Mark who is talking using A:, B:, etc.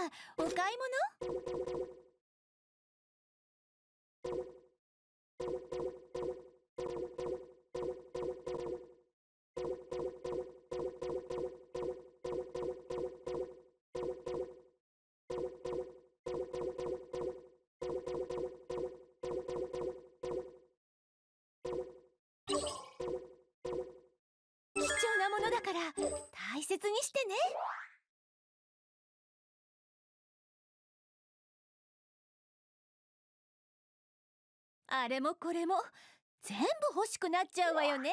A: お買い物
B: 貴重なものだから大切にしてねあれもこれも全部欲しくなっちゃうわよね